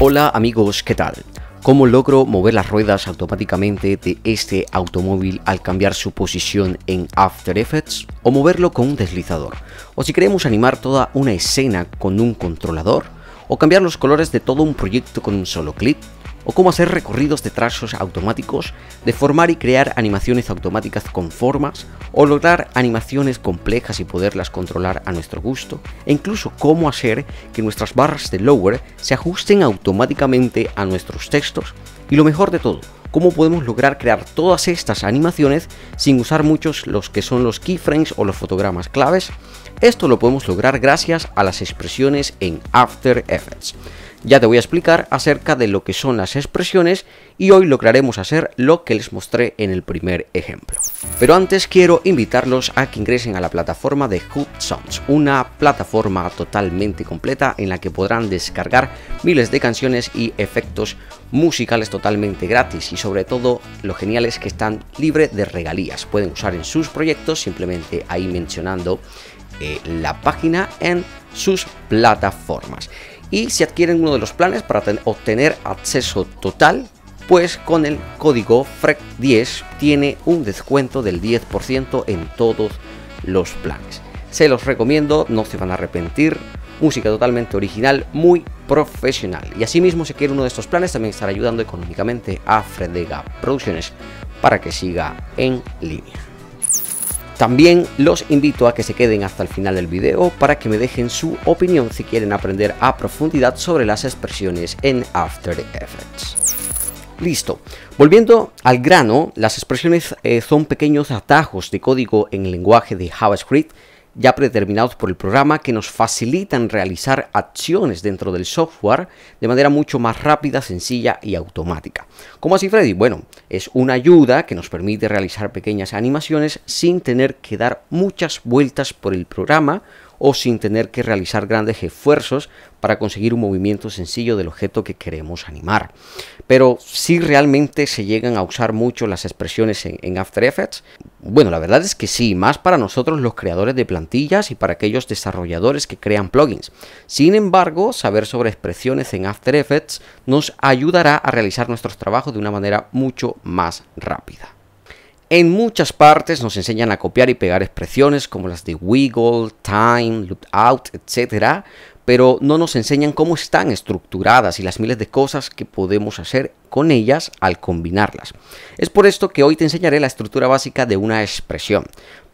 Hola amigos, ¿qué tal? ¿Cómo logro mover las ruedas automáticamente de este automóvil al cambiar su posición en After Effects? ¿O moverlo con un deslizador? ¿O si queremos animar toda una escena con un controlador? ¿O cambiar los colores de todo un proyecto con un solo clic? o cómo hacer recorridos de trazos automáticos, deformar y crear animaciones automáticas con formas, o lograr animaciones complejas y poderlas controlar a nuestro gusto, e incluso cómo hacer que nuestras barras de lower se ajusten automáticamente a nuestros textos, y lo mejor de todo, cómo podemos lograr crear todas estas animaciones sin usar muchos los que son los keyframes o los fotogramas claves. Esto lo podemos lograr gracias a las expresiones en After Effects. Ya te voy a explicar acerca de lo que son las expresiones y hoy lograremos hacer lo que les mostré en el primer ejemplo. Pero antes quiero invitarlos a que ingresen a la plataforma de Hootsounds Sounds, una plataforma totalmente completa en la que podrán descargar miles de canciones y efectos musicales totalmente gratis y sobre todo lo genial es que están libre de regalías. Pueden usar en sus proyectos simplemente ahí mencionando eh, la página en sus plataformas y si adquieren uno de los planes para obtener acceso total, pues con el código FREC10 tiene un descuento del 10% en todos los planes. Se los recomiendo, no se van a arrepentir. Música totalmente original, muy profesional. Y asimismo, si quiere uno de estos planes, también estará ayudando económicamente a Fredega Producciones para que siga en línea. También los invito a que se queden hasta el final del video para que me dejen su opinión si quieren aprender a profundidad sobre las expresiones en After Effects. Listo. Volviendo al grano, las expresiones eh, son pequeños atajos de código en el lenguaje de JavaScript ya predeterminados por el programa que nos facilitan realizar acciones dentro del software de manera mucho más rápida, sencilla y automática. ¿Cómo así, Freddy? Bueno, es una ayuda que nos permite realizar pequeñas animaciones sin tener que dar muchas vueltas por el programa o sin tener que realizar grandes esfuerzos para conseguir un movimiento sencillo del objeto que queremos animar. Pero si realmente se llegan a usar mucho las expresiones en, After Effects, bueno, la verdad es que sí, más para nosotros los creadores de plantillas y para aquellos desarrolladores que crean plugins. Sin embargo, saber sobre expresiones en After Effects nos ayudará a realizar nuestros trabajos de una manera mucho más rápida. En muchas partes nos enseñan a copiar y pegar expresiones como las de wiggle, time, look out, etc. Pero no nos enseñan cómo están estructuradas y las miles de cosas que podemos hacer con ellas al combinarlas. Es por esto que hoy te enseñaré la estructura básica de una expresión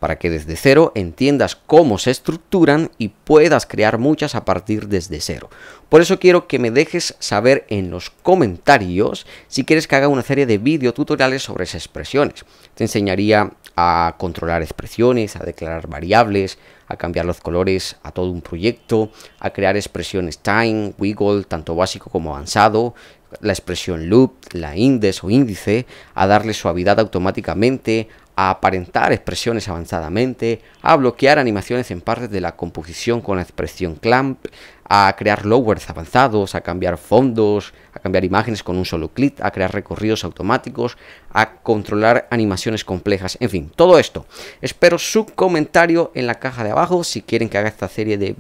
para que desde cero entiendas cómo se estructuran y puedas crear muchas a partir desde cero. Por eso quiero que me dejes saber en los comentarios si quieres que haga una serie de videotutoriales sobre esas expresiones. Te enseñaría a controlar expresiones, a declarar variables, a cambiar los colores a todo un proyecto, a crear expresiones time, wiggle, tanto básico como avanzado, la expresión loop, la index o índice, a darle suavidad automáticamente, a aparentar expresiones avanzadamente, a bloquear animaciones en partes de la composición con la expresión clamp, a crear lowers avanzados, a cambiar fondos, a cambiar imágenes con un solo clic, a crear recorridos automáticos, a controlar animaciones complejas, en fin, todo esto. Espero su comentario en la caja de abajo si quieren que haga esta serie de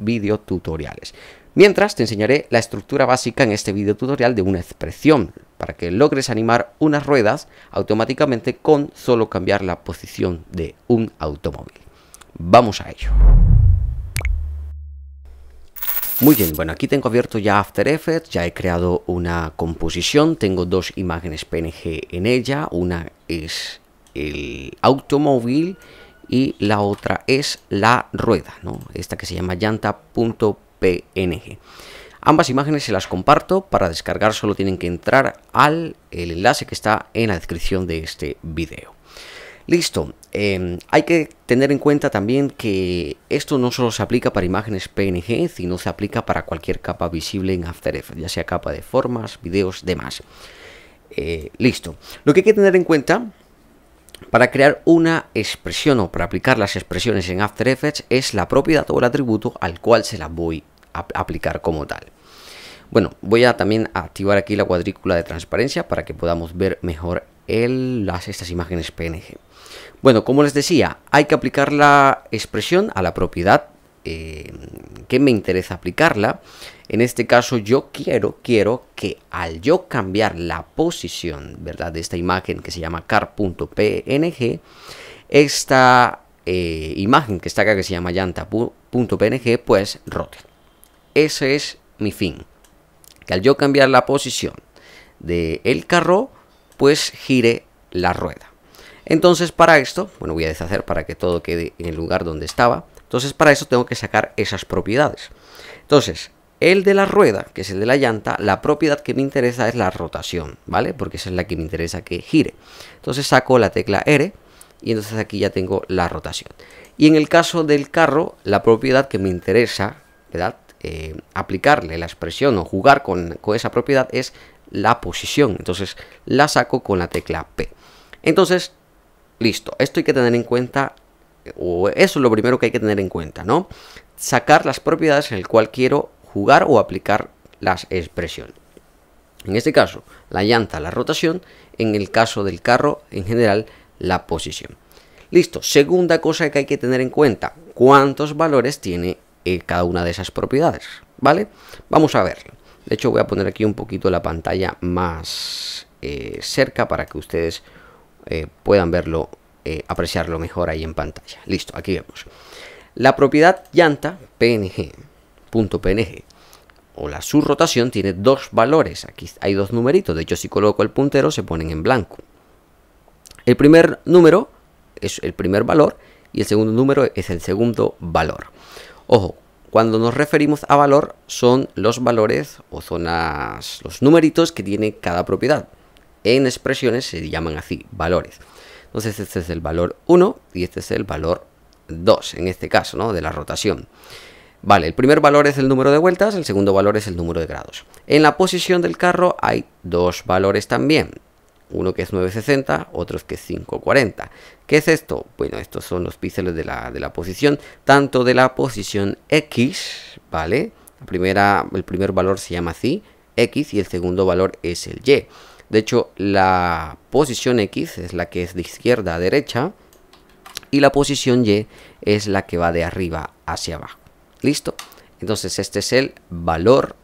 tutoriales. Mientras te enseñaré la estructura básica en este video tutorial de una expresión, para que logres animar unas ruedas automáticamente con solo cambiar la posición de un automóvil. Vamos a ello. Muy bien, bueno, aquí tengo abierto ya After Effects, ya he creado una composición, tengo dos imágenes PNG en ella, una es el automóvil y la otra es la rueda, ¿no? esta que se llama llanta.png. Ambas imágenes se las comparto, para descargar solo tienen que entrar al enlace que está en la descripción de este video. Listo, em, hay que tener en cuenta también que esto no solo se aplica para imágenes PNG, sino se aplica para cualquier capa visible en After Effects, ya sea capa de formas, videos, demás. Eh, listo, lo que hay que tener en cuenta para crear una expresión o para aplicar las expresiones en After Effects es la propiedad o el atributo al cual se la voy aplicar como tal. Bueno, voy a también activar aquí la cuadrícula de transparencia para que podamos ver mejor las, estas imágenes PNG. Bueno, como les decía, hay que aplicar la expresión a la propiedad eh, que me interesa aplicarla. En este caso yo quiero, quiero que al yo cambiar la posición ¿verdad? de esta imagen que se llama car.png, esta eh, imagen que está acá que se llama llanta.png pues rote. Ese es mi fin. Que al yo cambiar la posición del el carro, pues gire la rueda. Entonces para esto, bueno voy a deshacer para que todo quede en el lugar donde estaba. Entonces para eso tengo que sacar esas propiedades. Entonces, el de la rueda, que es el de la llanta, la propiedad que me interesa es la rotación, ¿vale? Porque esa es la que me interesa que gire. Entonces saco la tecla R y entonces aquí ya tengo la rotación. Y en el caso del carro, la propiedad que me interesa, ¿verdad? Eh, aplicarle la expresión o jugar con, con esa propiedad es la posición. Entonces la saco con la tecla P. Entonces, listo. Esto hay que tener en cuenta, o eso es lo primero que hay que tener en cuenta, ¿no? Sacar las propiedades en el cual quiero jugar o aplicar las expresiones. En este caso, la llanta, la rotación. En el caso del carro, en general, la posición. Listo. Segunda cosa que hay que tener en cuenta. ¿Cuántos valores tiene eh, cada una de esas propiedades, ¿vale? Vamos a verlo. De hecho, voy a poner aquí un poquito la pantalla más eh, cerca para que ustedes eh, puedan verlo, apreciarlo mejor ahí en pantalla. Listo, aquí vemos. La propiedad llanta PNG, PNG, o la subrotación tiene dos valores. Aquí hay dos numeritos. De hecho, si coloco el puntero, se ponen en blanco. El primer número es el primer valor y el segundo número es el segundo valor. Ojo, cuando nos referimos a valor son los valores o zonas, los numeritos que tiene cada propiedad. En expresiones se llaman así, valores. Entonces este es el valor 1 y este es el valor 2, en este caso, ¿no? De la rotación. Vale, el primer valor es el número de vueltas, el segundo valor es el número de grados. En la posición del carro hay dos valores también uno que es 960, otros que es 540. ¿Qué es esto? Bueno, estos son los píxeles de la, de la posición, tanto de la posición X, ¿vale? La primera, el primer valor se llama así, X, y el segundo valor es el Y. De hecho, la posición X es la que es de izquierda a derecha, y la posición Y es la que va de arriba hacia abajo. ¿Listo? Entonces este es el valor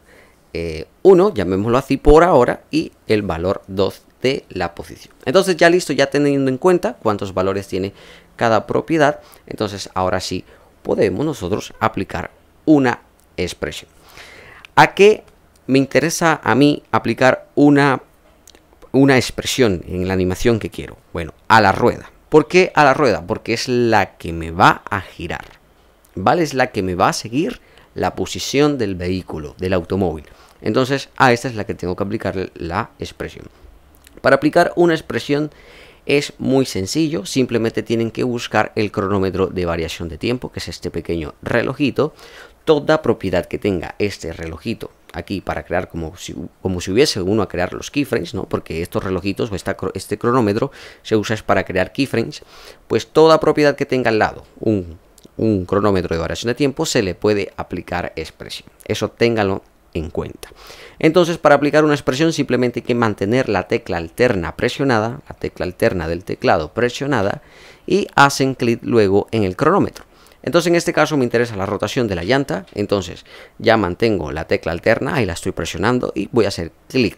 1, eh, llamémoslo así por ahora, y el valor 2 de la posición. Entonces ya listo, ya teniendo en cuenta cuántos valores tiene cada propiedad, entonces ahora sí podemos nosotros aplicar una expresión. ¿A qué me interesa a mí aplicar una, una expresión en la animación que quiero? Bueno, a la rueda. ¿Por qué a la rueda? Porque es la que me va a girar. ¿Vale? Es la que me va a seguir la posición del vehículo, del automóvil. Entonces, a esta es la que tengo que aplicar la expresión. Para aplicar una expresión es muy sencillo, simplemente tienen que buscar el cronómetro de variación de tiempo, que es este pequeño relojito. Toda propiedad que tenga este relojito aquí para crear como si, como si hubiese uno a crear los keyframes, ¿no? porque estos relojitos o este cronómetro se usa para crear keyframes, pues toda propiedad que tenga al lado un, cronómetro de variación de tiempo se le puede aplicar expresión. Eso ténganlo en cuenta. Entonces, para aplicar una expresión simplemente hay que mantener la tecla alterna presionada, la tecla alterna del teclado presionada, y hacen clic luego en el cronómetro. Entonces en este caso me interesa la rotación de la llanta, entonces ya mantengo la tecla alterna, ahí la estoy presionando y voy a hacer clic.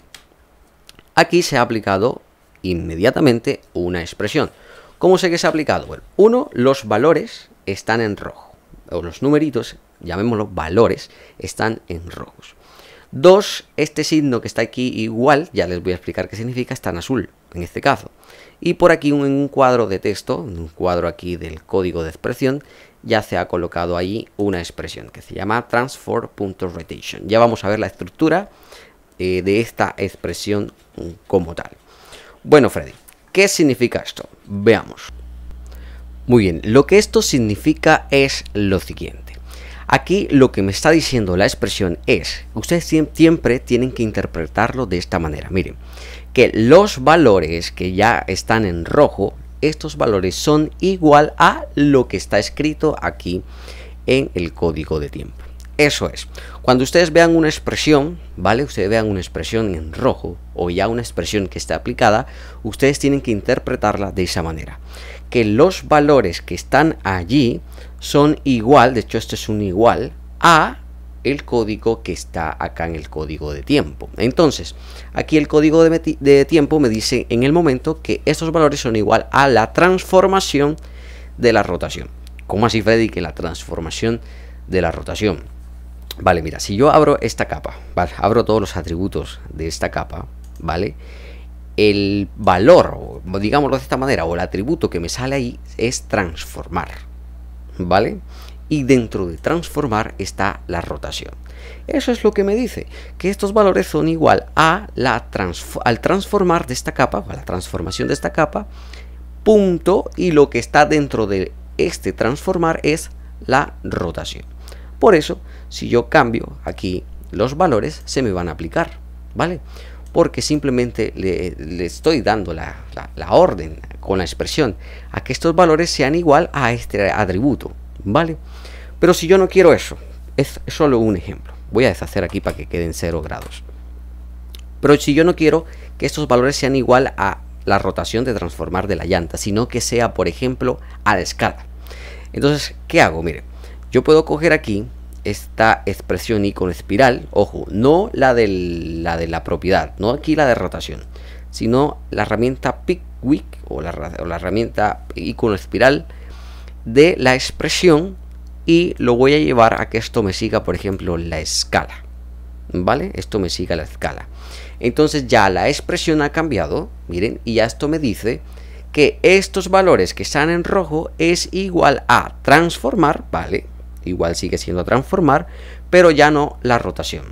Aquí se ha aplicado inmediatamente una expresión. ¿Cómo sé que se ha aplicado? Bueno, uno, los valores están en rojo, o los numeritos, llamémoslo valores, están en rojos. Dos, este signo que está aquí igual, ya les voy a explicar qué significa, está en azul, en este caso. Y por aquí en un cuadro de texto, un cuadro aquí del código de expresión, ya se ha colocado ahí una expresión que se llama transform.rotation. Ya vamos a ver la estructura eh, de esta expresión como tal. Bueno, Freddy, ¿qué significa esto? Veamos. Muy bien, lo que esto significa es lo siguiente. Aquí lo que me está diciendo la expresión es, ustedes siempre tienen que interpretarlo de esta manera. Miren, que los valores que ya están en rojo, estos valores son igual a lo que está escrito aquí en el código de tiempo. Eso es. Cuando ustedes vean una expresión, ¿vale? Ustedes vean una expresión en rojo o ya una expresión que está aplicada, ustedes tienen que interpretarla de esa manera. Que los valores que están allí son igual, de hecho este es un igual, a el código que está acá en el código de tiempo. Entonces, aquí el código de, tiempo me dice en el momento que estos valores son igual a la transformación de la rotación. ¿Cómo así, Freddy, que la transformación de la rotación? Vale, mira, si yo abro esta capa, abro todos los atributos de esta capa, ¿vale? El valor, digámoslo de esta manera, o el atributo que me sale ahí es transformar, ¿vale? Y dentro de transformar está la rotación. Eso es lo que me dice, que estos valores son igual a la al transformar de esta capa, a la transformación de esta capa, punto, y lo que está dentro de este transformar es la rotación. Por eso, si yo cambio aquí los valores, se me van a aplicar, ¿vale? porque simplemente le, estoy dando la, orden con la expresión a que estos valores sean igual a este atributo, ¿vale? Pero si yo no quiero eso, es solo un ejemplo. Voy a deshacer aquí para que queden 0 grados. Pero si yo no quiero que estos valores sean igual a la rotación de transformar de la llanta, sino que sea, por ejemplo, a la escala. Entonces, ¿qué hago? Mire, yo puedo coger aquí esta expresión y con espiral, ojo, no la, de la de la propiedad, no aquí la de rotación, sino la herramienta Pickwick o la, o la herramienta icono espiral de la expresión y lo voy a llevar a que esto me siga, por ejemplo, la escala. ¿Vale? Esto me siga la escala. Entonces ya la expresión ha cambiado, miren, y ya esto me dice que estos valores que están en rojo es igual a transformar, ¿vale? igual sigue siendo transformar, pero ya no la rotación,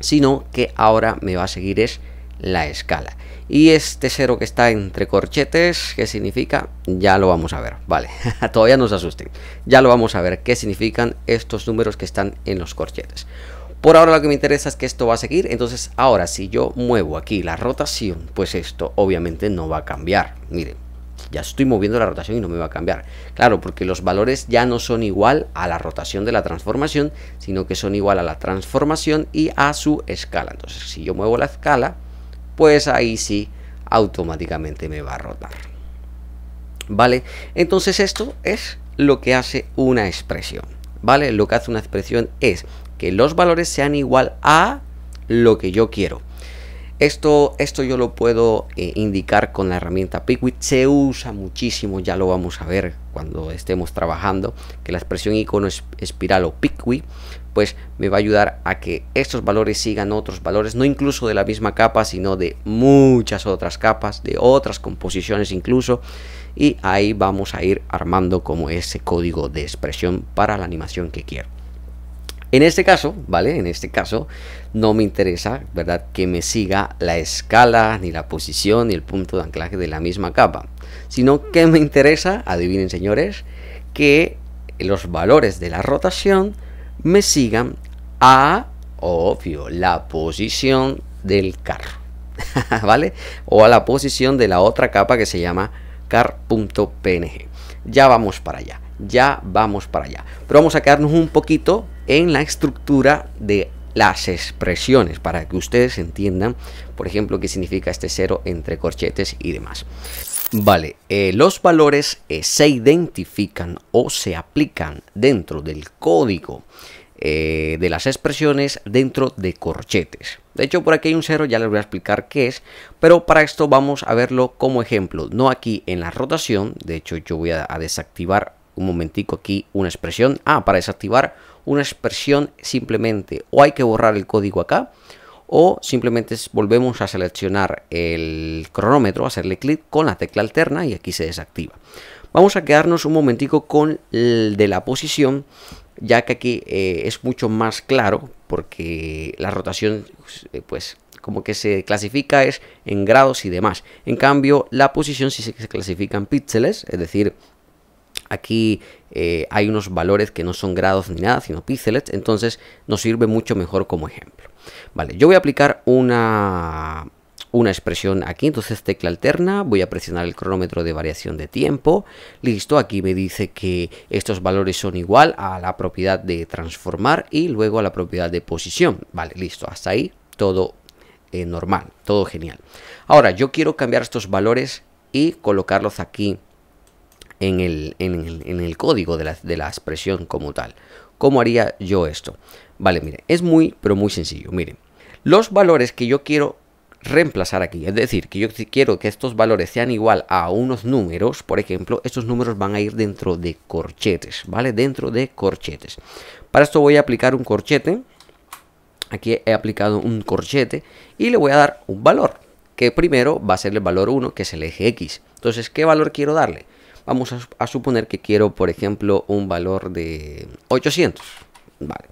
sino que ahora me va a seguir es la escala. Y este cero que está entre corchetes, ¿qué significa? Ya lo vamos a ver, vale, todavía no se asusten, ya lo vamos a ver qué significan estos números que están en los corchetes. Por ahora lo que me interesa es que esto va a seguir, entonces ahora si yo muevo aquí la rotación, pues esto obviamente no va a cambiar, miren, ya estoy moviendo la rotación y no me va a cambiar. Claro, porque los valores ya no son igual a la rotación de la transformación, sino que son igual a la transformación y a su escala. Entonces, si yo muevo la escala, pues ahí sí automáticamente me va a rotar. ¿Vale? Entonces esto es lo que hace una expresión. ¿Vale? Lo que hace una expresión es que los valores sean igual a lo que yo quiero. Esto, esto yo lo puedo eh, indicar con la herramienta Pickwit Se usa muchísimo, ya lo vamos a ver cuando estemos trabajando, que la expresión icono espiral o Pickwit pues me va a ayudar a que estos valores sigan otros valores, no incluso de la misma capa, sino de muchas otras capas, de otras composiciones incluso. Y ahí vamos a ir armando como ese código de expresión para la animación que quiero. En este caso, ¿vale? En este caso no me interesa, ¿verdad? Que me siga la escala, ni la posición, ni el punto de anclaje de la misma capa. Sino que me interesa, adivinen señores, que los valores de la rotación me sigan a, obvio, la posición del car. ¿Vale? O a la posición de la otra capa que se llama car.png. Ya vamos para allá, ya vamos para allá. Pero vamos a quedarnos un poquito en la estructura de las expresiones para que ustedes entiendan, por ejemplo, qué significa este cero entre corchetes y demás. Vale, eh, los valores eh, se identifican o se aplican dentro del código eh, de las expresiones dentro de corchetes. De hecho, por aquí hay un cero, ya les voy a explicar qué es, pero para esto vamos a verlo como ejemplo, no aquí en la rotación, de hecho yo voy a desactivar un momentico aquí una expresión. Ah, para desactivar una expresión simplemente o hay que borrar el código acá o simplemente volvemos a seleccionar el cronómetro, hacerle clic con la tecla alterna y aquí se desactiva. Vamos a quedarnos un momentico con el de la posición, ya que aquí eh, es mucho más claro porque la rotación eh, pues como que se clasifica es en grados y demás. En cambio, la posición sí se clasifica en píxeles, es decir, Aquí eh, hay unos valores que no son grados ni nada, sino píxeles, entonces nos sirve mucho mejor como ejemplo. Vale, yo voy a aplicar una, una expresión aquí, entonces tecla alterna, voy a presionar el cronómetro de variación de tiempo, listo, aquí me dice que estos valores son igual a la propiedad de transformar y luego a la propiedad de posición, vale, listo, hasta ahí todo eh, normal, todo genial. Ahora, yo quiero cambiar estos valores y colocarlos aquí en el, código de la, expresión como tal. ¿Cómo haría yo esto? Vale, mire, es muy, pero muy sencillo. Miren, los valores que yo quiero reemplazar aquí, es decir, que yo quiero que estos valores sean igual a unos números, por ejemplo, estos números van a ir dentro de corchetes, ¿vale? Dentro de corchetes. Para esto voy a aplicar un corchete, aquí he aplicado un corchete y le voy a dar un valor que primero va a ser el valor 1 que es el eje X entonces ¿qué valor quiero darle? Vamos a, suponer que quiero, por ejemplo, un valor de 800. Vale.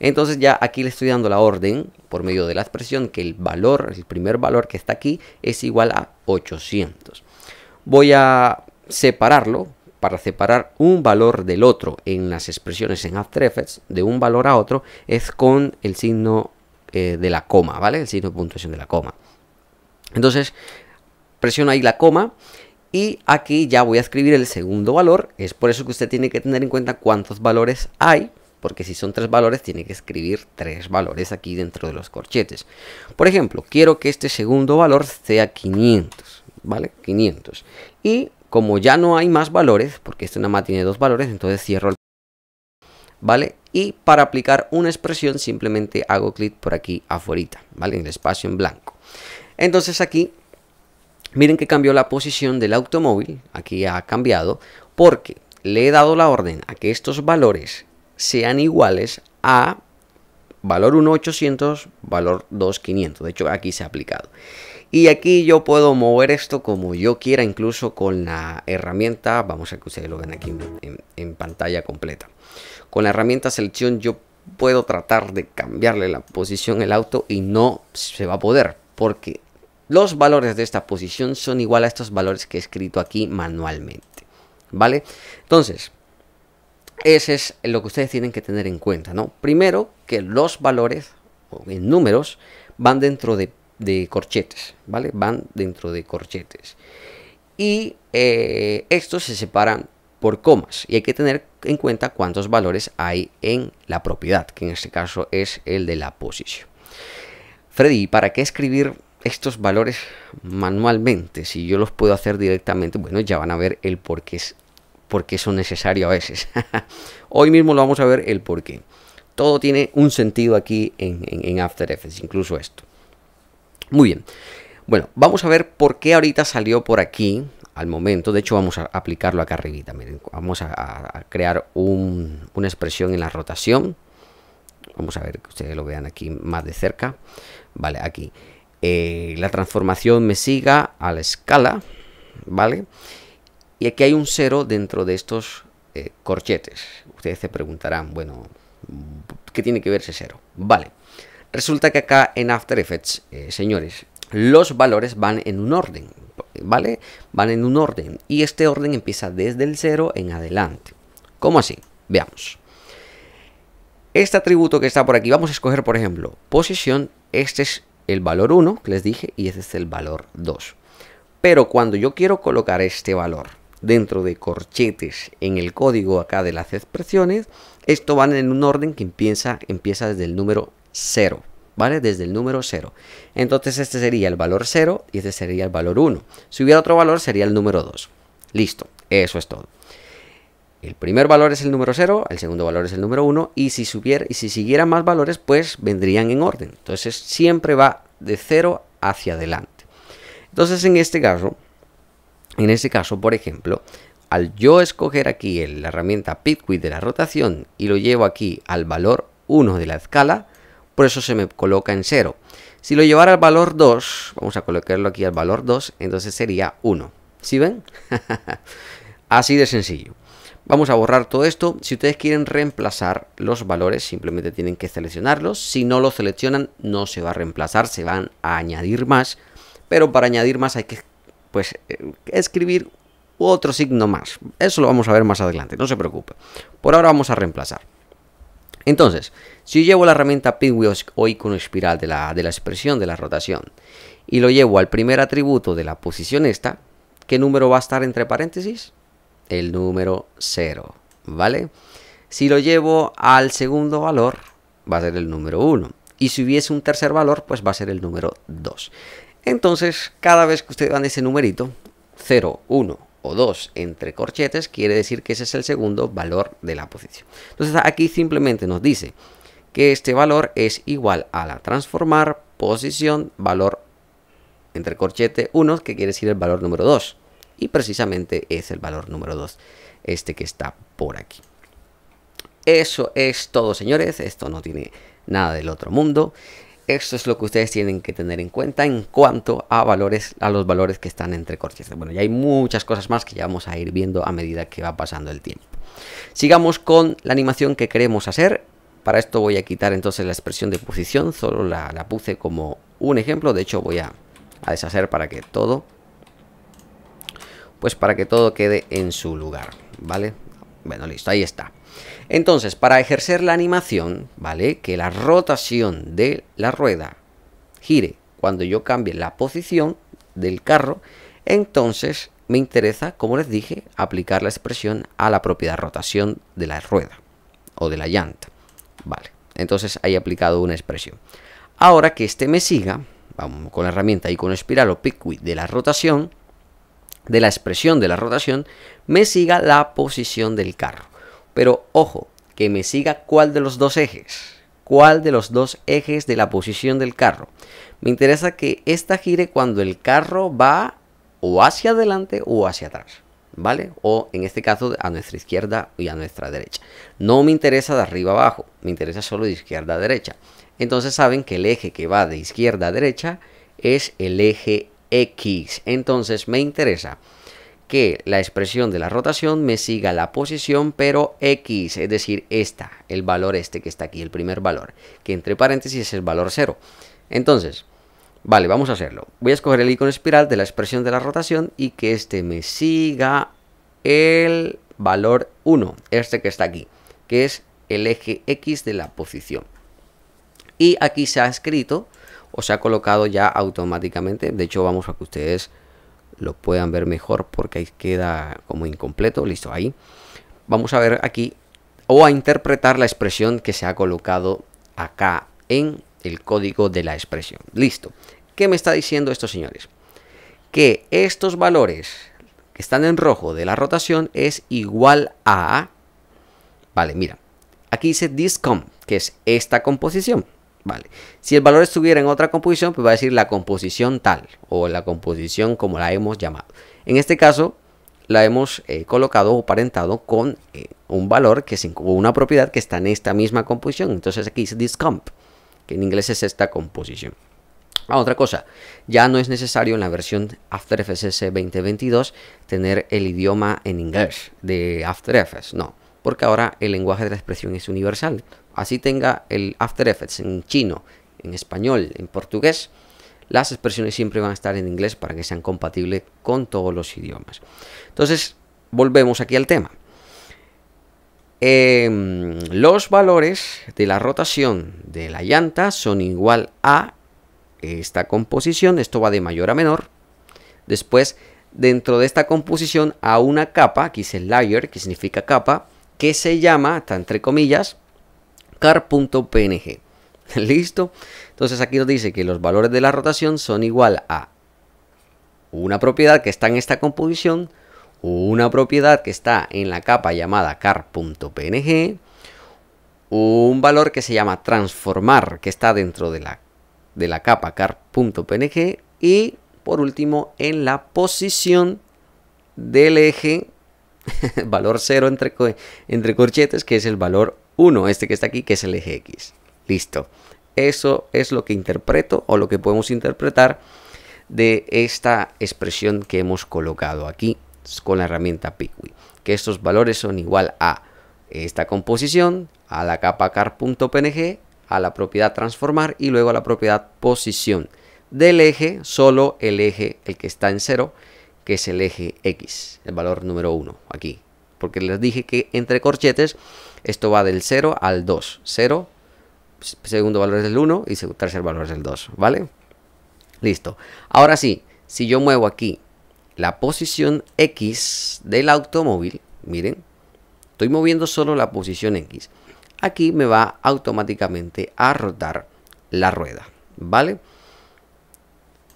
Entonces ya aquí le estoy dando la orden por medio de la expresión que el valor, el primer valor que está aquí es igual a 800. Voy a separarlo para separar un valor del otro en las expresiones en After Effects de un valor a otro es con el signo eh, de la coma, ¿vale? El signo de puntuación de la coma. Entonces presiono ahí la coma y aquí ya voy a escribir el segundo valor. Es por eso que usted tiene que tener en cuenta cuántos valores hay. Porque si son tres valores, tiene que escribir tres valores aquí dentro de los corchetes. Por ejemplo, quiero que este segundo valor sea 500. ¿Vale? 500. Y como ya no hay más valores, porque este nada más tiene dos valores, entonces cierro el... ¿Vale? Y para aplicar una expresión simplemente hago clic por aquí afuera, ¿vale? En el espacio en blanco. Entonces aquí Miren que cambió la posición del automóvil, aquí ha cambiado, porque le he dado la orden a que estos valores sean iguales a valor 1800, valor 2500. De hecho, aquí se ha aplicado. Y aquí yo puedo mover esto como yo quiera, incluso con la herramienta, vamos a que ustedes lo ven aquí en, pantalla completa. Con la herramienta selección yo puedo tratar de cambiarle la posición al auto y no se va a poder porque los valores de esta posición son igual a estos valores que he escrito aquí manualmente. ¿Vale? Entonces, ese es lo que ustedes tienen que tener en cuenta, ¿no? Primero, que los valores en números van dentro de, corchetes, ¿vale? Van dentro de corchetes. Y eh, estos se separan por comas y hay que tener en cuenta cuántos valores hay en la propiedad, que en este caso es el de la posición. Freddy, ¿para qué escribir estos valores manualmente, si yo los puedo hacer directamente, bueno, ya van a ver el por qué, es, por son necesarios a veces. Hoy mismo lo vamos a ver el por qué. Todo tiene un sentido aquí en, After Effects, incluso esto. Muy bien. Bueno, vamos a ver por qué ahorita salió por aquí al momento. De hecho, vamos a aplicarlo acá arriba Miren, vamos a, crear un, una expresión en la rotación. Vamos a ver que ustedes lo vean aquí más de cerca. Vale, aquí. Eh, la transformación me siga a la escala, ¿vale? Y aquí hay un cero dentro de estos eh, corchetes. Ustedes se preguntarán, bueno, ¿qué tiene que ver ese cero? Vale, resulta que acá en After Effects, eh, señores, los valores van en un orden, ¿vale? Van en un orden y este orden empieza desde el cero en adelante. ¿Cómo así? Veamos. Este atributo que está por aquí, vamos a escoger, por ejemplo, posición. Este es el valor 1, que les dije, y ese es el valor 2. Pero cuando yo quiero colocar este valor dentro de corchetes en el código acá de las expresiones, esto va en un orden que empieza, empieza desde el número 0, ¿vale? Desde el número 0. Entonces este sería el valor 0 y este sería el valor 1. Si hubiera otro valor sería el número 2. Listo, eso es todo. El primer valor es el número 0, el segundo valor es el número 1 y si subiera y si siguiera más valores, pues vendrían en orden. Entonces siempre va de 0 hacia adelante. Entonces en este caso, en este caso, por ejemplo, al yo escoger aquí la herramienta Pitquit de la rotación y lo llevo aquí al valor 1 de la escala, por eso se me coloca en 0. Si lo llevara al valor 2, vamos a colocarlo aquí al valor 2, entonces sería 1. ¿Sí ven? Así de sencillo. Vamos a borrar todo esto. Si ustedes quieren reemplazar los valores, simplemente tienen que seleccionarlos. Si no los seleccionan, no se va a reemplazar, se van a añadir más. Pero para añadir más hay que pues, eh, escribir otro signo más. Eso lo vamos a ver más adelante, no se preocupe. Por ahora vamos a reemplazar. Entonces, si yo llevo la herramienta pinwheel o icono espiral de la, de la expresión de la rotación y lo llevo al primer atributo de la posición esta, ¿qué número va a estar entre paréntesis? el número 0, ¿vale? Si lo llevo al segundo valor, va a ser el número 1. Y si hubiese un tercer valor, pues va a ser el número 2. Entonces, cada vez que ustedes dan ese numerito, 0, 1 o 2 entre corchetes, quiere decir que ese es el segundo valor de la posición. Entonces, aquí simplemente nos dice que este valor es igual a la transformar posición valor entre corchete 1, que quiere decir el valor número 2 y precisamente es el valor número 2, este que está por aquí. Eso es todo, señores. Esto no tiene nada del otro mundo. Esto es lo que ustedes tienen que tener en cuenta en cuanto a valores, a los valores que están entre corchetes. Bueno, ya hay muchas cosas más que ya vamos a ir viendo a medida que va pasando el tiempo. Sigamos con la animación que queremos hacer. Para esto voy a quitar entonces la expresión de posición, solo la, puse como un ejemplo. De hecho voy a, a deshacer para que todo pues para que todo quede en su lugar, ¿vale? Bueno, listo, ahí está. Entonces, para ejercer la animación, ¿vale? Que la rotación de la rueda gire cuando yo cambie la posición del carro, entonces me interesa, como les dije, aplicar la expresión a la propiedad rotación de la rueda o de la llanta. Vale, entonces ahí he aplicado una expresión. Ahora que este me siga, vamos con la herramienta y con espiral o pickwick de la rotación, de la expresión de la rotación me siga la posición del carro. Pero ojo, que me siga cuál de los dos ejes. Cuál de los dos ejes de la posición del carro. Me interesa que esta gire cuando el carro va o hacia adelante o hacia atrás. ¿Vale? O en este caso a nuestra izquierda y a nuestra derecha. No me interesa de arriba a abajo, me interesa solo de izquierda a derecha. Entonces saben que el eje que va de izquierda a derecha es el eje X. Entonces me interesa que la expresión de la rotación me siga la posición pero X, es decir, esta, el valor este que está aquí, el primer valor, que entre paréntesis es el valor 0. Entonces, vale, vamos a hacerlo. Voy a escoger el icono espiral de la expresión de la rotación y que este me siga el valor 1, este que está aquí, que es el eje X de la posición. Y aquí se ha escrito se ha colocado ya automáticamente. De hecho, vamos a que ustedes lo puedan ver mejor porque ahí queda como incompleto. Listo, ahí. Vamos a ver aquí o a interpretar la expresión que se ha colocado acá en el código de la expresión. Listo. ¿Qué me está diciendo esto, señores? Que estos valores que están en rojo de la rotación es igual a... Vale, mira. Aquí dice discom, que es esta composición. Vale. Si el valor estuviera en otra composición, pues va a decir la composición tal o la composición como la hemos llamado. En este caso, la hemos eh, colocado o parentado con eh, un valor que es una propiedad que está en esta misma composición. Entonces aquí dice this comp, que en inglés es esta composición. Ah, otra cosa, ya no es necesario en la versión After Effects 2022 tener el idioma en inglés de After Effects, no, porque ahora el lenguaje de la expresión es universal así tenga el After Effects en chino, en español, en portugués, las expresiones siempre van a estar en inglés para que sean compatibles con todos los idiomas. Entonces, volvemos aquí al tema. Em, los valores de la rotación de la llanta son igual a esta composición, esto va de mayor a menor. Después, dentro de esta composición, a una capa, aquí es el layer, que significa capa, que se llama, está entre comillas, Car.png, ¿Listo? Entonces aquí nos dice que los valores de la rotación son igual a una propiedad que está en esta composición, una propiedad que está en la capa llamada car.png, un valor que se llama transformar, que está dentro de la, de la capa car.png, y por último en la posición del eje, valor 0 entre, entre corchetes, que es el valor uno, este que está aquí, que es el eje X. Listo. Eso es lo que interpreto o lo que podemos interpretar de esta expresión que hemos colocado aquí con la herramienta PICWI. Que estos valores son igual a esta composición, a la capa car.png, a la propiedad transformar y luego a la propiedad posición. Del eje, solo el eje, el que está en cero, que es el eje X, el valor número 1 aquí. Porque les dije que entre corchetes esto va del 0 al 2. 0, segundo valor es el 1 y tercer valor es el 2, ¿vale? Listo. Ahora sí, si yo muevo aquí la posición X del automóvil, miren, estoy moviendo solo la posición X. Aquí me va automáticamente a rotar la rueda, ¿vale?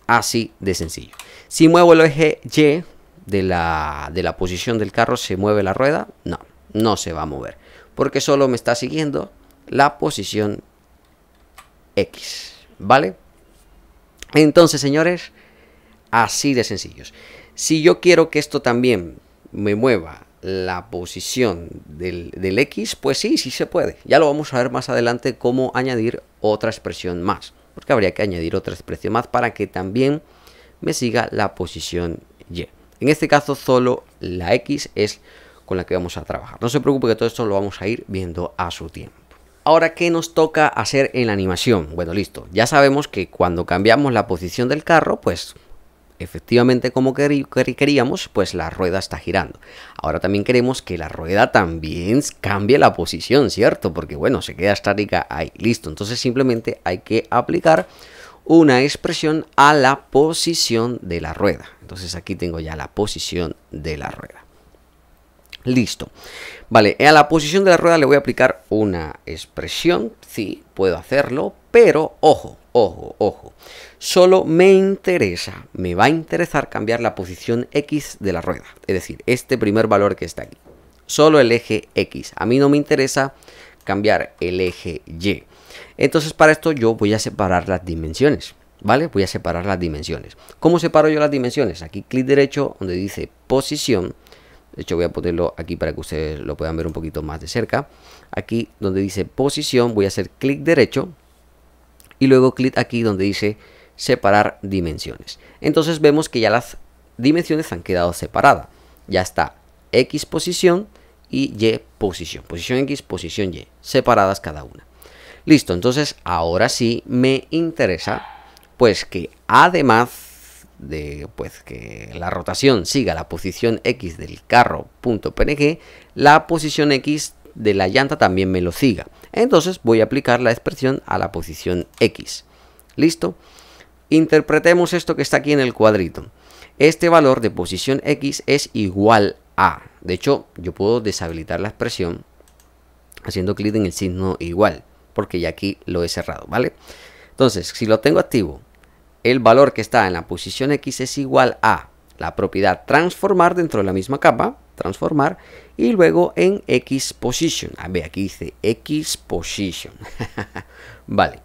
Así de sencillo. Si muevo el eje Y de la, de la posición del carro, ¿se mueve la rueda? No, no se va a mover porque solo me está siguiendo la posición X, ¿vale? Entonces, señores, así de sencillos. Si yo quiero que esto también me mueva la posición del, del, X, pues sí, sí se puede. Ya lo vamos a ver más adelante cómo añadir otra expresión más. Porque habría que añadir otra expresión más para que también me siga la posición Y. En este caso solo la X es con la que vamos a trabajar. No se preocupe que todo esto lo vamos a ir viendo a su tiempo. Ahora, ¿qué nos toca hacer en la animación? Bueno, listo. Ya sabemos que cuando cambiamos la posición del carro, pues efectivamente como queríamos, pues la rueda está girando. Ahora también queremos que la rueda también cambie la posición, ¿cierto? Porque bueno, se queda estática ahí, listo. Entonces simplemente hay que aplicar una expresión a la posición de la rueda. Entonces aquí tengo ya la posición de la rueda. Listo. Vale, a la posición de la rueda le voy a aplicar una expresión. Sí, puedo hacerlo, pero ojo, ojo, ojo. Solo me interesa, me va a interesar cambiar la posición X de la rueda. Es decir, este primer valor que está aquí. Solo el eje X. A mí no me interesa cambiar el eje Y. Entonces para esto yo voy a separar las dimensiones. ¿Vale? Voy a separar las dimensiones. ¿Cómo separo yo las dimensiones? Aquí clic derecho donde dice posición de hecho voy a ponerlo aquí para que ustedes lo puedan ver un poquito más de cerca. Aquí donde dice posición voy a hacer clic derecho y luego clic aquí donde dice separar dimensiones. Entonces vemos que ya las dimensiones han quedado separadas. Ya está X posición y Y posición. Posición X, posición Y. Separadas cada una. Listo, entonces ahora sí me interesa pues que además de pues que la rotación siga la posición X del carro.png, la posición X de la llanta también me lo siga. Entonces voy a aplicar la expresión a la posición X. ¿Listo? Interpretemos esto que está aquí en el cuadrito. Este valor de posición X es igual a. De hecho, yo puedo deshabilitar la expresión haciendo clic en el signo igual, porque ya aquí lo he cerrado, ¿vale? Entonces, si lo tengo activo el valor que está en la posición X es igual a la propiedad transformar dentro de la misma capa, transformar, y luego en X position. A ah, ver, aquí dice X position. vale.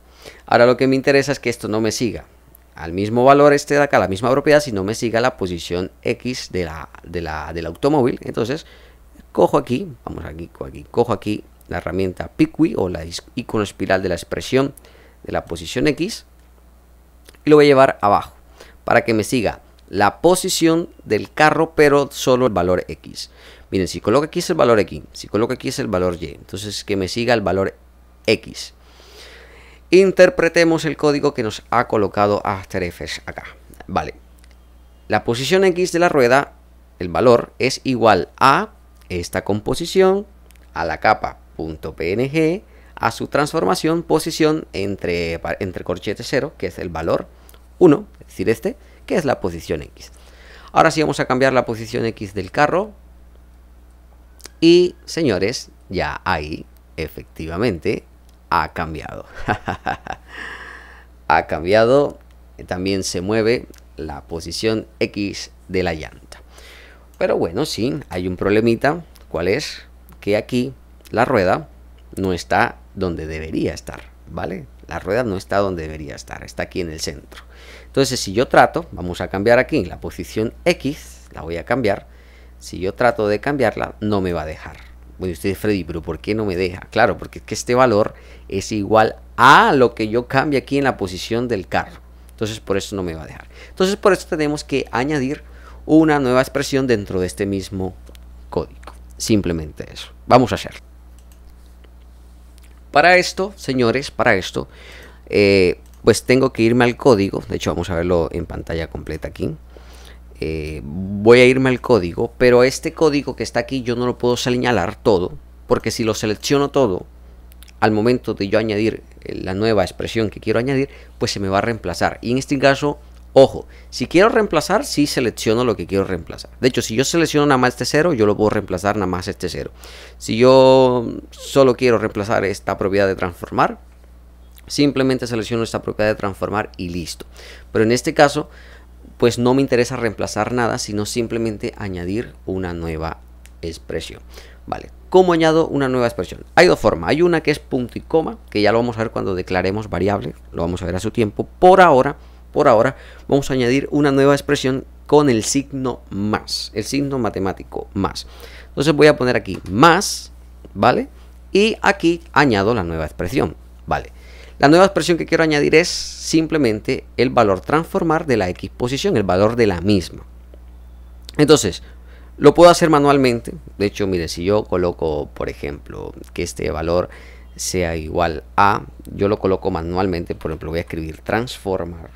Ahora lo que me interesa es que esto no me siga al mismo valor este de acá, la misma propiedad, Sino me siga la posición X de del automóvil. Entonces, cojo aquí, vamos aquí, cojo aquí, cojo aquí la herramienta PQI o la icono espiral de la expresión de la posición X y lo voy a llevar abajo para que me siga la posición del carro, pero solo el valor X. Miren, si coloco aquí es el valor X, si coloco aquí es el valor Y, entonces que me siga el valor X. Interpretemos el código que nos ha colocado After Effects acá. Vale, la posición X de la rueda, el valor, es igual a esta composición, a la capa .png, a su transformación posición entre, entre corchete 0, que es el valor 1, es decir, este, que es la posición X. Ahora sí vamos a cambiar la posición X del carro. Y señores, ya ahí efectivamente ha cambiado. ha cambiado, también se mueve la posición X de la llanta. Pero bueno, sí, hay un problemita. ¿Cuál es? Que aquí la rueda no está donde debería estar, ¿vale? La rueda no está donde debería estar, está aquí en el centro. Entonces, si yo trato, vamos a cambiar aquí la posición X, la voy a cambiar. Si yo trato de cambiarla, no me va a dejar. Bueno, usted Freddy, pero ¿por qué no me deja? Claro, porque es que este valor es igual a lo que yo cambie aquí en la posición del carro. Entonces, por eso no me va a dejar. Entonces, por eso tenemos que añadir una nueva expresión dentro de este mismo código. Simplemente eso. Vamos a hacerlo. Para esto, señores, para esto, eh, pues tengo que irme al código. De hecho, vamos a verlo en pantalla completa aquí. Eh, voy a irme al código, pero este código que está aquí yo no lo puedo señalar todo, porque si lo selecciono todo, al momento de yo añadir la nueva expresión que quiero añadir, pues se me va a reemplazar. Y en este caso Ojo, si quiero reemplazar, sí selecciono lo que quiero reemplazar. De hecho, si yo selecciono nada más este cero, yo lo puedo reemplazar nada más este cero. Si yo solo quiero reemplazar esta propiedad de transformar, simplemente selecciono esta propiedad de transformar y listo. Pero en este caso, pues no me interesa reemplazar nada, sino simplemente añadir una nueva expresión. Vale, ¿cómo añado una nueva expresión? Hay dos formas, hay una que es punto y coma, que ya lo vamos a ver cuando declaremos variable, lo vamos a ver a su tiempo. Por ahora por ahora, vamos a añadir una nueva expresión con el signo más, el signo matemático más. Entonces voy a poner aquí más, ¿vale? Y aquí añado la nueva expresión, ¿vale? La nueva expresión que quiero añadir es simplemente el valor transformar de la X posición, el valor de la misma. Entonces, lo puedo hacer manualmente. De hecho, mire, si yo coloco, por ejemplo, que este valor sea igual a, yo lo coloco manualmente, por ejemplo, voy a escribir transformar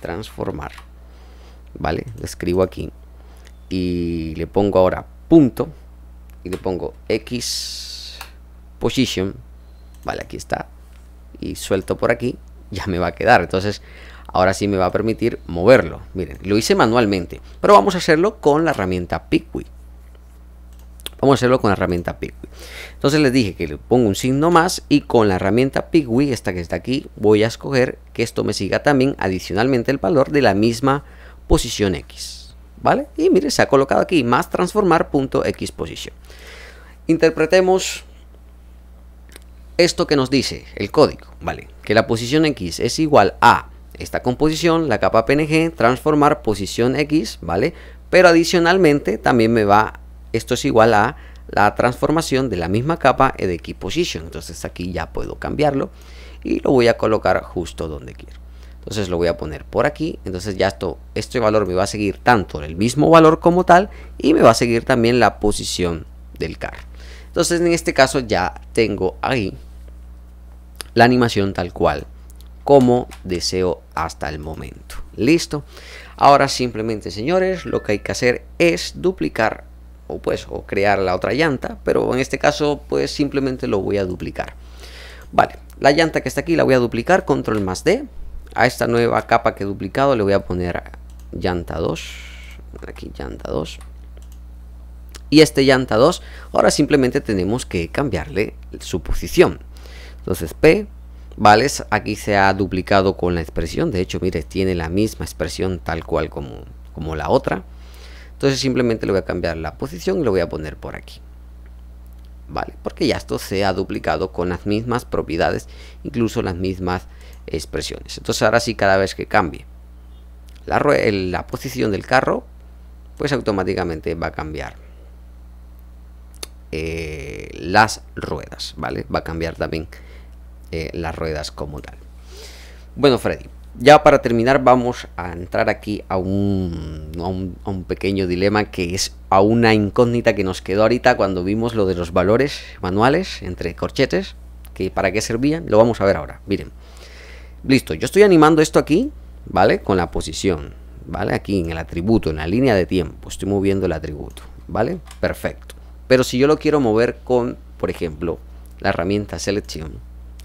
transformar. ¿Vale? Le escribo aquí y le pongo ahora punto y le pongo X position. Vale, aquí está. Y suelto por aquí, ya me va a quedar. Entonces, ahora sí me va a permitir moverlo. Miren, lo hice manualmente, pero vamos a hacerlo con la herramienta Pickwick hacerlo con la herramienta PigWi. Entonces les dije que le pongo un signo más y con la herramienta Pigui esta que está aquí, voy a escoger que esto me siga también adicionalmente el valor de la misma posición X. ¿Vale? Y mire, se ha colocado aquí más transformar Punto X posición. Interpretemos esto que nos dice el código, ¿vale? Que la posición X es igual a esta composición, la capa PNG, transformar posición X, ¿vale? Pero adicionalmente también me va esto es igual a la transformación de la misma capa de key position. Entonces aquí ya puedo cambiarlo y lo voy a colocar justo donde quiero. Entonces lo voy a poner por aquí. Entonces ya esto, este valor me va a seguir tanto el mismo valor como tal y me va a seguir también la posición del car Entonces en este caso ya tengo ahí la animación tal cual como deseo hasta el momento. Listo. Ahora simplemente señores lo que hay que hacer es duplicar o pues o crear la otra llanta, pero en este caso pues simplemente lo voy a duplicar. Vale, la llanta que está aquí la voy a duplicar, control más D. A esta nueva capa que he duplicado le voy a poner llanta 2. Aquí llanta 2. Y este llanta 2, ahora simplemente tenemos que cambiarle su posición. Entonces P, vale, aquí se ha duplicado con la expresión. De hecho, mire, tiene la misma expresión tal cual como, como la otra. Entonces simplemente le voy a cambiar la posición y lo voy a poner por aquí. ¿Vale? Porque ya esto se ha duplicado con las mismas propiedades, incluso las mismas expresiones. Entonces ahora sí, cada vez que cambie la, la posición del carro, pues automáticamente va a cambiar eh, las ruedas, ¿vale? Va a cambiar también eh, las ruedas como tal. Bueno, Freddy, ya para terminar vamos a entrar aquí a un, un, pequeño dilema que es a una incógnita que nos quedó ahorita cuando vimos lo de los valores manuales entre corchetes, que para qué servían, lo vamos a ver ahora. Miren, listo, yo estoy animando esto aquí, ¿vale? Con la posición, ¿vale? Aquí en el atributo, en la línea de tiempo, estoy moviendo el atributo, ¿vale? Perfecto. Pero si yo lo quiero mover con, por ejemplo, la herramienta selección,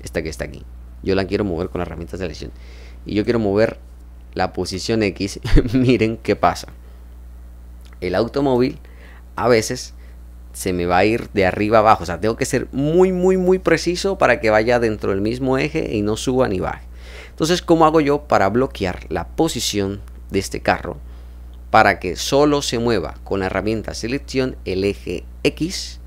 esta que está aquí, yo la quiero mover con la herramienta selección y yo quiero mover la posición X, miren qué pasa. El automóvil a veces se me va a ir de arriba abajo. O sea, tengo que ser muy, muy, muy preciso para que vaya dentro del mismo eje y no suba ni baje. Entonces, ¿cómo hago yo para bloquear la posición de este carro? Para que solo se mueva con la herramienta selección el eje X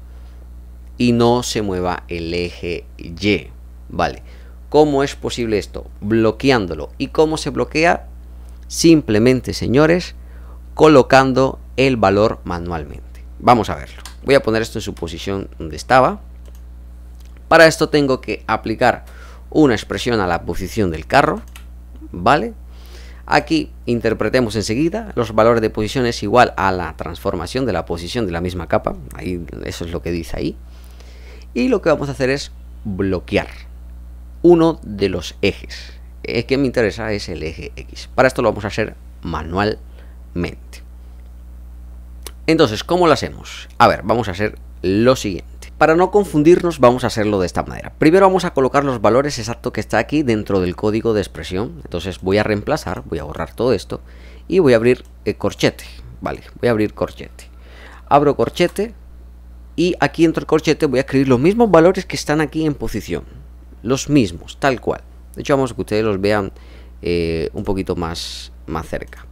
y no se mueva el eje Y. Vale. ¿Cómo es posible esto? Bloqueándolo. ¿Y cómo se bloquea? Simplemente, señores, colocando el valor manualmente. Vamos a verlo. Voy a poner esto en su posición donde estaba. Para esto tengo que aplicar una expresión a la posición del carro. ¿Vale? Aquí interpretemos enseguida los valores de posición es igual a la transformación de la posición de la misma capa. eso es lo que dice ahí. Y lo que vamos a hacer es bloquear uno de los ejes. El que me interesa es el eje X. Para esto lo vamos a hacer manualmente. Entonces, ¿cómo lo hacemos? A ver, vamos a hacer lo siguiente. Para no confundirnos vamos a hacerlo de esta manera. Primero vamos a colocar los valores exactos que está aquí dentro del código de expresión. Entonces voy a reemplazar, voy a borrar todo esto y voy a abrir el eh, corchete. Vale, voy a abrir corchete. Abro corchete y aquí dentro del corchete voy a escribir los mismos valores que están aquí en posición. Los mismos, tal cual. De hecho, vamos a que ustedes los vean eh, un poquito más, más cerca.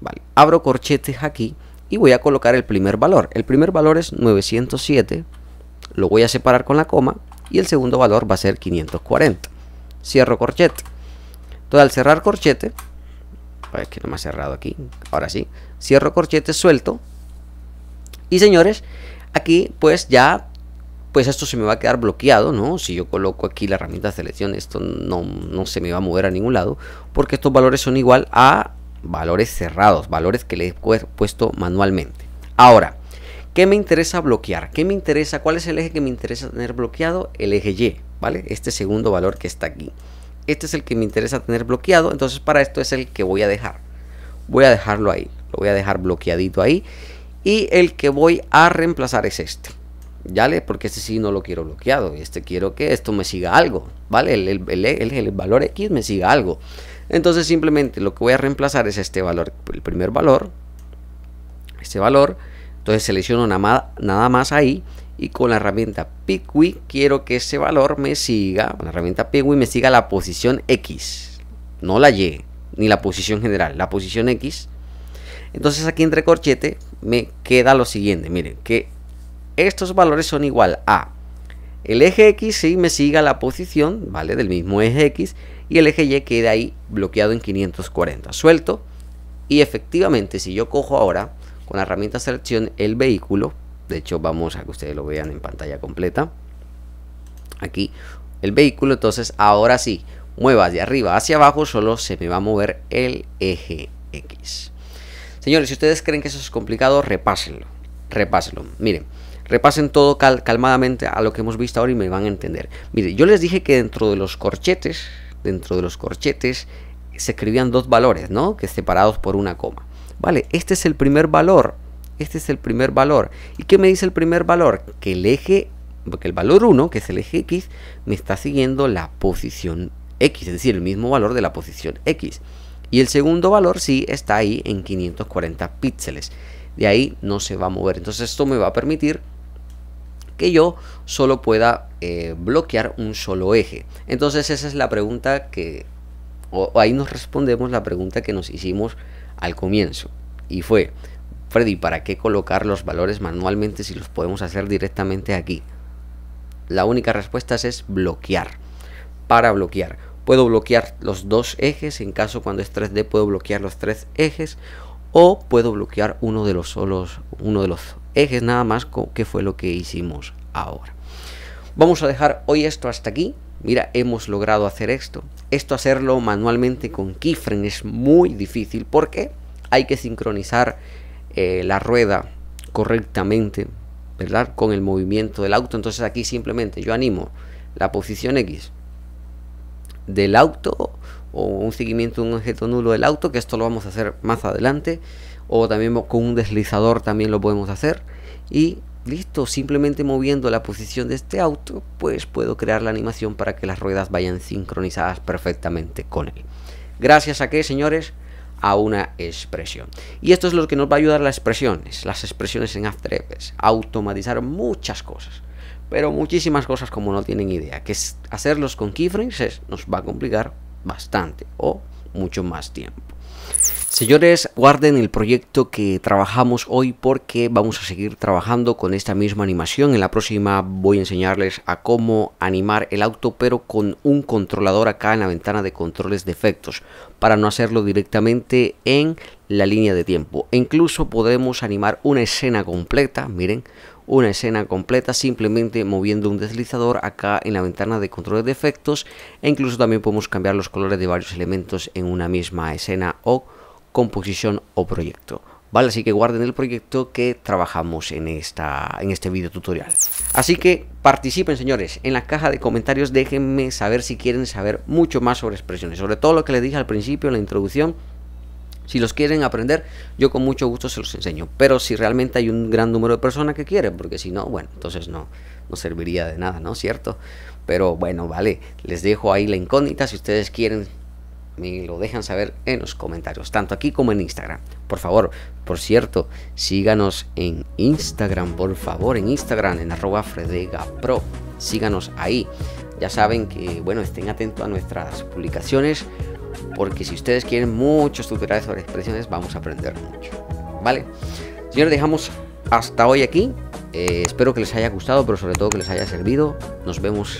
Vale, abro corchetes aquí y voy a colocar el primer valor. El primer valor es 907, lo voy a separar con la coma y el segundo valor va a ser 540. Cierro corchete. Entonces al cerrar corchete, a pues que no me ha cerrado aquí, ahora sí, cierro corchete, suelto. Y señores, aquí pues ya pues esto se me va a quedar bloqueado, ¿no? Si yo coloco aquí la herramienta de selección, esto no, no se me va a mover a ningún lado, porque estos valores son igual a valores cerrados, valores que le he puesto manualmente. Ahora, ¿qué me interesa bloquear? ¿Qué me interesa? ¿Cuál es el eje que me interesa tener bloqueado? El eje Y, ¿vale? Este segundo valor que está aquí. Este es el que me interesa tener bloqueado, entonces para esto es el que voy a dejar. Voy a dejarlo ahí, lo voy a dejar bloqueadito ahí. Y el que voy a reemplazar es este le, porque este sí no lo quiero bloqueado, este quiero que esto me siga algo, ¿vale? El, el, valor X me siga algo. Entonces simplemente lo que voy a reemplazar es este valor, el primer valor, este valor, entonces selecciono nada más ahí y con la herramienta we quiero que ese valor me siga, la herramienta we me siga la posición X, no la Y, ni la posición general, la posición X. Entonces aquí entre corchete me queda lo siguiente, miren, que estos valores son igual a el eje X si me siga la posición, ¿vale? Del mismo eje X y el eje Y queda ahí bloqueado en 540. Suelto y efectivamente si yo cojo ahora con la herramienta selección el vehículo, de hecho vamos a que ustedes lo vean en pantalla completa, aquí el vehículo, entonces ahora sí, mueva de arriba hacia abajo, solo se me va a mover el eje X. Señores, si ustedes creen que eso es complicado, repásenlo, repásenlo. Miren, Repasen todo calmadamente a lo que hemos visto ahora y me van a entender. Mire, yo les dije que dentro de los corchetes, dentro de los corchetes, se escribían dos valores, ¿no? Que separados por una coma. Vale, este es el primer valor. Este es el primer valor. ¿Y qué me dice el primer valor? Que el eje, que el valor 1, que es el eje X, me está siguiendo la posición X, es decir, el mismo valor de la posición X. Y el segundo valor sí está ahí en 540 píxeles. De ahí no se va a mover. Entonces esto me va a permitir que yo solo pueda eh, bloquear un solo eje. Entonces esa es la pregunta que, o ahí nos respondemos la pregunta que nos hicimos al comienzo. Y fue, Freddy, ¿para qué colocar los valores manualmente si los podemos hacer directamente aquí? La única respuesta es bloquear. Para bloquear. Puedo bloquear los dos ejes, en caso cuando es 3D puedo bloquear los tres ejes o puedo bloquear uno de los solos, uno de los ejes nada más que fue lo que hicimos ahora. Vamos a dejar hoy esto hasta aquí. Mira, hemos logrado hacer esto. Esto hacerlo manualmente con keyframe es muy difícil porque hay que sincronizar eh, la rueda correctamente, ¿verdad? Con el movimiento del auto. Entonces aquí simplemente yo animo la posición X del auto o un seguimiento de un objeto nulo del auto, que esto lo vamos a hacer más adelante o también con un deslizador también lo podemos hacer y listo, simplemente moviendo la posición de este auto pues puedo crear la animación para que las ruedas vayan sincronizadas perfectamente con él. Gracias a que señores a una expresión. Y esto es lo que nos va a ayudar las expresiones, las expresiones en After Effects, automatizar muchas cosas, pero muchísimas cosas como no tienen idea, que hacerlos con keyframes nos va a complicar bastante o mucho más tiempo. Señores, guarden el proyecto que trabajamos hoy porque vamos a seguir trabajando con esta misma animación. En la próxima voy a enseñarles a cómo animar el auto pero con un controlador acá en la ventana de controles de efectos para no hacerlo directamente en la línea de tiempo. E incluso podemos animar una escena completa, miren, una escena completa simplemente moviendo un deslizador acá en la ventana de control de efectos e incluso también podemos cambiar los colores de varios elementos en una misma escena o composición o proyecto. Vale, así que guarden el proyecto que trabajamos en, esta, en este video tutorial. Así que participen señores, en la caja de comentarios déjenme saber si quieren saber mucho más sobre expresiones, sobre todo lo que les dije al principio en la introducción, si los quieren aprender, yo con mucho gusto se los enseño. Pero si realmente hay un gran número de personas que quieren, porque si no, bueno, entonces no, serviría de nada, ¿no? ¿Cierto? Pero bueno, vale, les dejo ahí la incógnita. Si ustedes quieren, me lo dejan saber en los comentarios, tanto aquí como en Instagram. Por favor, por cierto, síganos en Instagram, por favor, en Instagram, en arroba fredegapro. Síganos ahí. Ya saben que, bueno, estén atentos a nuestras publicaciones porque si ustedes quieren muchos tutoriales sobre expresiones, vamos a aprender mucho. ¿Vale? Señores, dejamos hasta hoy aquí. Eh, espero que les haya gustado, pero sobre todo que les haya servido. Nos vemos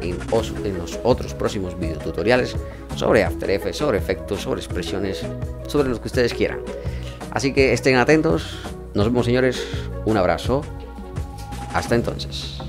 en, en los otros próximos videotutoriales sobre After Effects, sobre efectos, sobre expresiones, sobre lo que ustedes quieran. Así que estén atentos. Nos vemos, señores. Un abrazo. Hasta entonces.